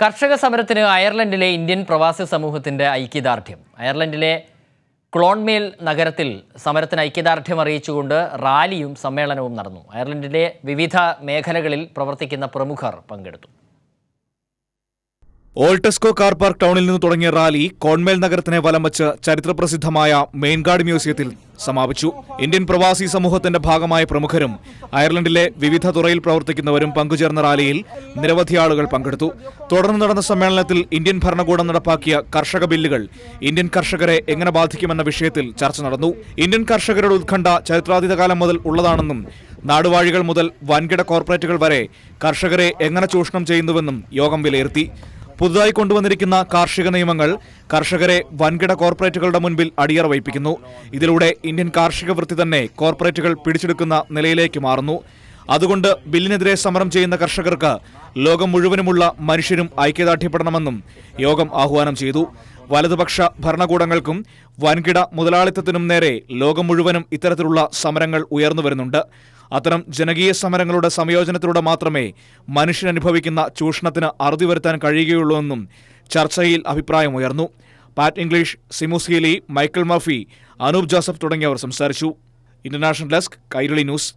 കർഷക സമരത്തിന് അയർലൻഡിലെ ഇന്ത്യൻ പ്രവാസി സമൂഹത്തിൻ്റെ ഐക്യദാർഢ്യം അയർലൻഡിലെ ക്ലോൺമേൽ നഗരത്തിൽ സമരത്തിന് ഐക്യദാർഢ്യം അറിയിച്ചുകൊണ്ട് റാലിയും സമ്മേളനവും നടന്നു അയർലൻഡിലെ വിവിധ മേഖലകളിൽ പ്രവർത്തിക്കുന്ന പ്രമുഖർ പങ്കെടുത്തു ഓൾട്ടെസ്കോ കാർ പാർക്ക് ടൗണിൽ നിന്ന് തുടങ്ങിയ റാലി കോൺമേൽ നഗരത്തിനെ വലം വച്ച് ചരിത്രപ്രസിദ്ധമായ മെയിൻഗാർഡ് മ്യൂസിയത്തിൽ സമാപിച്ചു ഇന്ത്യൻ പ്രവാസി സമൂഹത്തിന്റെ ഭാഗമായ പ്രമുഖരും അയർലൻഡിലെ വിവിധ തുറയിൽ പ്രവർത്തിക്കുന്നവരും പങ്കുചേർന്ന റാലിയിൽ നിരവധി ആളുകൾ പങ്കെടുത്തു തുടർന്ന് നടന്ന സമ്മേളനത്തിൽ ഇന്ത്യൻ ഭരണകൂടം നടപ്പാക്കിയ കർഷക ബില്ലുകൾ ഇന്ത്യൻ കർഷകരെ എങ്ങനെ ബാധിക്കുമെന്ന വിഷയത്തിൽ ചർച്ച നടന്നു ഇന്ത്യൻ കർഷകരുടെ ഉത്കണ്ഠ ചരിത്രാതീത കാലം മുതൽ ഉള്ളതാണെന്നും നാടുവാഴികൾ മുതൽ വൻകിട കോർപ്പറേറ്റുകൾ വരെ കർഷകരെ എങ്ങനെ ചൂഷണം ചെയ്യുന്നുവെന്നും യോഗം വിലയിരുത്തി പുതുതായി കൊണ്ടുവന്നിരിക്കുന്ന കാർഷിക നിയമങ്ങൾ കർഷകരെ വൻകിട കോർപ്പറേറ്റുകളുടെ മുൻപിൽ അടിയറ വയ്പ്പിക്കുന്നു ഇതിലൂടെ ഇന്ത്യൻ കാർഷിക വൃത്തി തന്നെ കോർപ്പറേറ്റുകൾ പിടിച്ചെടുക്കുന്ന നിലയിലേക്ക് മാറുന്നു അതുകൊണ്ട് ബില്ലിനെതിരെ സമരം ചെയ്യുന്ന കർഷകർക്ക് ലോകം മുഴുവനുമുള്ള മനുഷ്യരും ഐക്യദാർഢ്യപ്പെടണമെന്നും യോഗം ആഹ്വാനം ചെയ്തു വലതുപക്ഷ ഭരണകൂടങ്ങൾക്കും വൻകിട മുതലാളിത്തത്തിനും നേരെ ലോകം മുഴുവനും ഇത്തരത്തിലുള്ള സമരങ്ങൾ ഉയർന്നു വരുന്നുണ്ട് അത്തരം ജനകീയ സമരങ്ങളുടെ സംയോജനത്തിലൂടെ മാത്രമേ മനുഷ്യൻ അനുഭവിക്കുന്ന ചൂഷണത്തിന് അറുതി വരുത്താൻ കഴിയുകയുള്ളൂ എന്നും ചർച്ചയിൽ അഭിപ്രായമുയർന്നു പാറ്റ് ഇംഗ്ലീഷ് സിമുസീലി മൈക്കിൾ മർഫി അനൂപ് ജോസഫ് തുടങ്ങിയവർ സംസാരിച്ചു ഇന്റർനാഷണൽ ഡെസ്ക് കൈരളി ന്യൂസ്